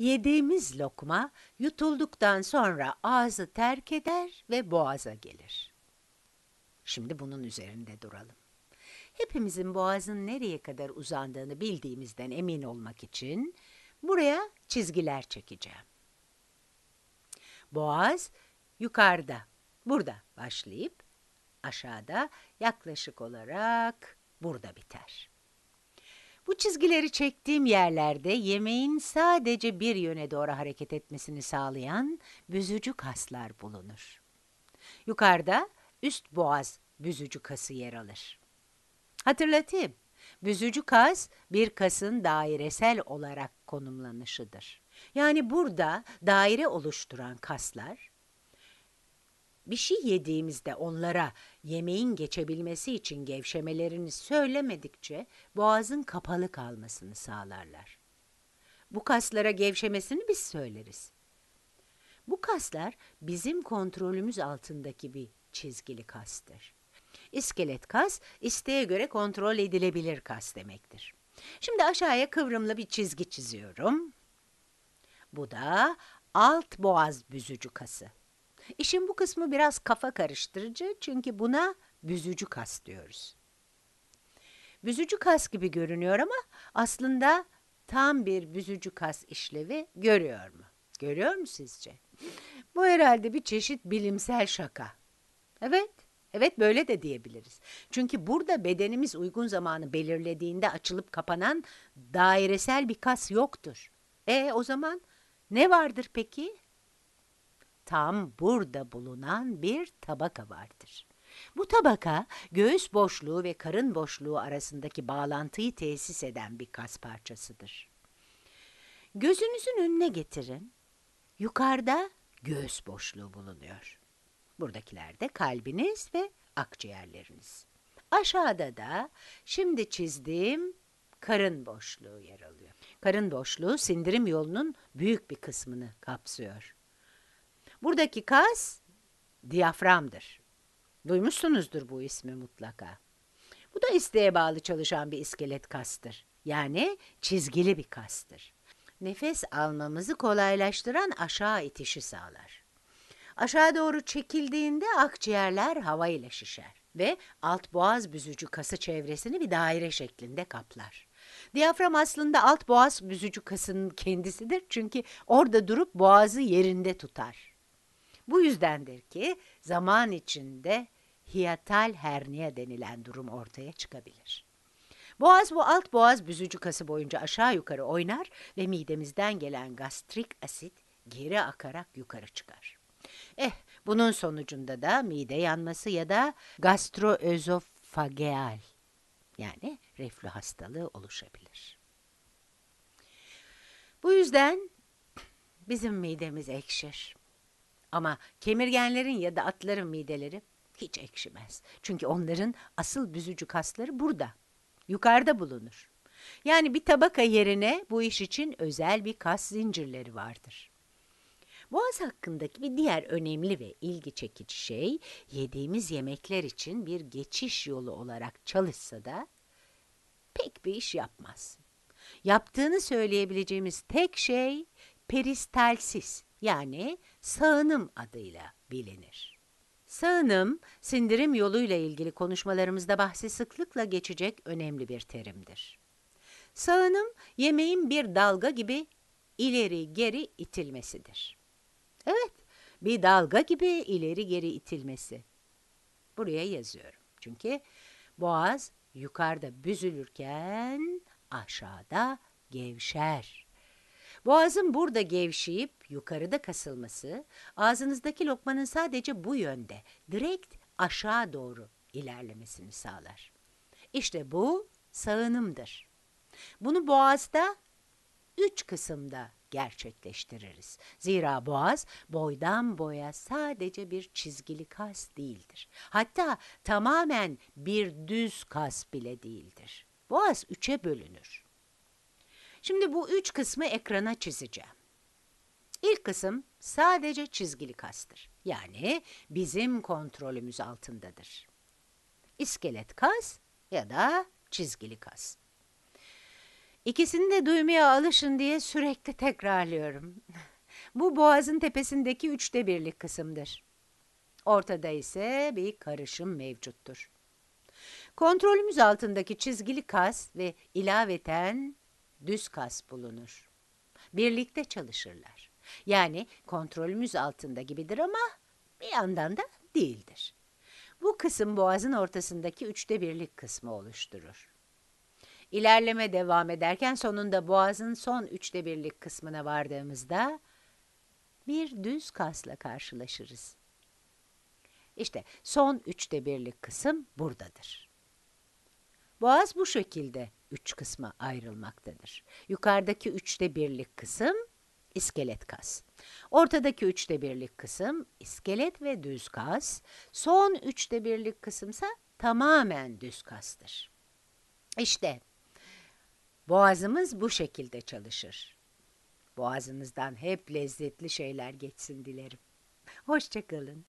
Yediğimiz lokma yutulduktan sonra ağzı terk eder ve boğaza gelir. Şimdi bunun üzerinde duralım. Hepimizin boğazın nereye kadar uzandığını bildiğimizden emin olmak için buraya çizgiler çekeceğim. Boğaz yukarıda, burada başlayıp aşağıda yaklaşık olarak burada biter. Bu çizgileri çektiğim yerlerde yemeğin sadece bir yöne doğru hareket etmesini sağlayan büzücü kaslar bulunur. Yukarıda üst boğaz büzücü kası yer alır. Hatırlatayım, büzücü kas bir kasın dairesel olarak konumlanışıdır. Yani burada daire oluşturan kaslar bir şey yediğimizde onlara yemeğin geçebilmesi için gevşemelerini söylemedikçe boğazın kapalı kalmasını sağlarlar. Bu kaslara gevşemesini biz söyleriz. Bu kaslar bizim kontrolümüz altındaki bir çizgili kastır. İskelet kas isteğe göre kontrol edilebilir kas demektir. Şimdi aşağıya kıvrımlı bir çizgi çiziyorum. Bu da alt boğaz büzücü kası. İşin bu kısmı biraz kafa karıştırıcı çünkü buna büzücü kas diyoruz. Büzücü kas gibi görünüyor ama aslında tam bir büzücü kas işlevi görüyor mu? Görüyor mu sizce? Bu herhalde bir çeşit bilimsel şaka. Evet, evet böyle de diyebiliriz. Çünkü burada bedenimiz uygun zamanı belirlediğinde açılıp kapanan dairesel bir kas yoktur. E o zaman ne vardır peki? tam burada bulunan bir tabaka vardır. Bu tabaka göğüs boşluğu ve karın boşluğu arasındaki bağlantıyı tesis eden bir kas parçasıdır. Gözünüzün önüne getirin. Yukarıda göğüs boşluğu bulunuyor. Buradakilerde kalbiniz ve akciğerleriniz. Aşağıda da şimdi çizdiğim karın boşluğu yer alıyor. Karın boşluğu sindirim yolunun büyük bir kısmını kapsıyor. Buradaki kas diyaframdır. Duymuşsunuzdur bu ismi mutlaka. Bu da isteğe bağlı çalışan bir iskelet kastır. Yani çizgili bir kastır. Nefes almamızı kolaylaştıran aşağı itişi sağlar. Aşağı doğru çekildiğinde akciğerler hava ile şişer ve alt boğaz büzücü kası çevresini bir daire şeklinde kaplar. Diyafram aslında alt boğaz büzücü kasının kendisidir çünkü orada durup boğazı yerinde tutar. Bu yüzdendir ki zaman içinde hiatal hernia denilen durum ortaya çıkabilir. Boğaz bu alt boğaz büzücü kası boyunca aşağı yukarı oynar ve midemizden gelen gastrik asit geri akarak yukarı çıkar. Eh, bunun sonucunda da mide yanması ya da gastroözofageal yani reflü hastalığı oluşabilir. Bu yüzden bizim midemiz ekşir. Ama kemirgenlerin ya da atların mideleri hiç ekşimez. Çünkü onların asıl büzücü kasları burada, yukarıda bulunur. Yani bir tabaka yerine bu iş için özel bir kas zincirleri vardır. Boğaz hakkındaki bir diğer önemli ve ilgi çekici şey, yediğimiz yemekler için bir geçiş yolu olarak çalışsa da pek bir iş yapmaz. Yaptığını söyleyebileceğimiz tek şey peristalsis yani sağınım adıyla bilinir. Sağınım, sindirim yoluyla ilgili konuşmalarımızda bahsi sıklıkla geçecek önemli bir terimdir. Sağınım, yemeğin bir dalga gibi ileri geri itilmesidir. Evet, bir dalga gibi ileri geri itilmesi. Buraya yazıyorum. Çünkü boğaz yukarıda büzülürken aşağıda gevşer. Boğazın burada gevşeyip yukarıda kasılması, ağzınızdaki lokmanın sadece bu yönde, direkt aşağı doğru ilerlemesini sağlar. İşte bu sağınımdır. Bunu boğazda üç kısımda gerçekleştiririz. Zira boğaz boydan boya sadece bir çizgili kas değildir. Hatta tamamen bir düz kas bile değildir. Boğaz üçe bölünür. Şimdi bu üç kısmı ekrana çizeceğim. İlk kısım sadece çizgili kastır. Yani bizim kontrolümüz altındadır. İskelet kas ya da çizgili kas. İkisini de duymaya alışın diye sürekli tekrarlıyorum. Bu boğazın tepesindeki üçte birlik kısımdır. Ortada ise bir karışım mevcuttur. Kontrolümüz altındaki çizgili kas ve ilaveten düz kas bulunur. Birlikte çalışırlar. Yani kontrolümüz altında gibidir ama bir yandan da değildir. Bu kısım boğazın ortasındaki üçte birlik kısmı oluşturur. İlerleme devam ederken sonunda boğazın son üçte birlik kısmına vardığımızda bir düz kasla karşılaşırız. İşte son üçte birlik kısım buradadır. Boğaz bu şekilde üç kısma ayrılmaktadır. Yukarıdaki üçte birlik kısım iskelet kas. Ortadaki üçte birlik kısım iskelet ve düz kas. Son üçte birlik kısımsa tamamen düz kastır. İşte boğazımız bu şekilde çalışır. Boğazınızdan hep lezzetli şeyler geçsin dilerim. Hoşçakalın.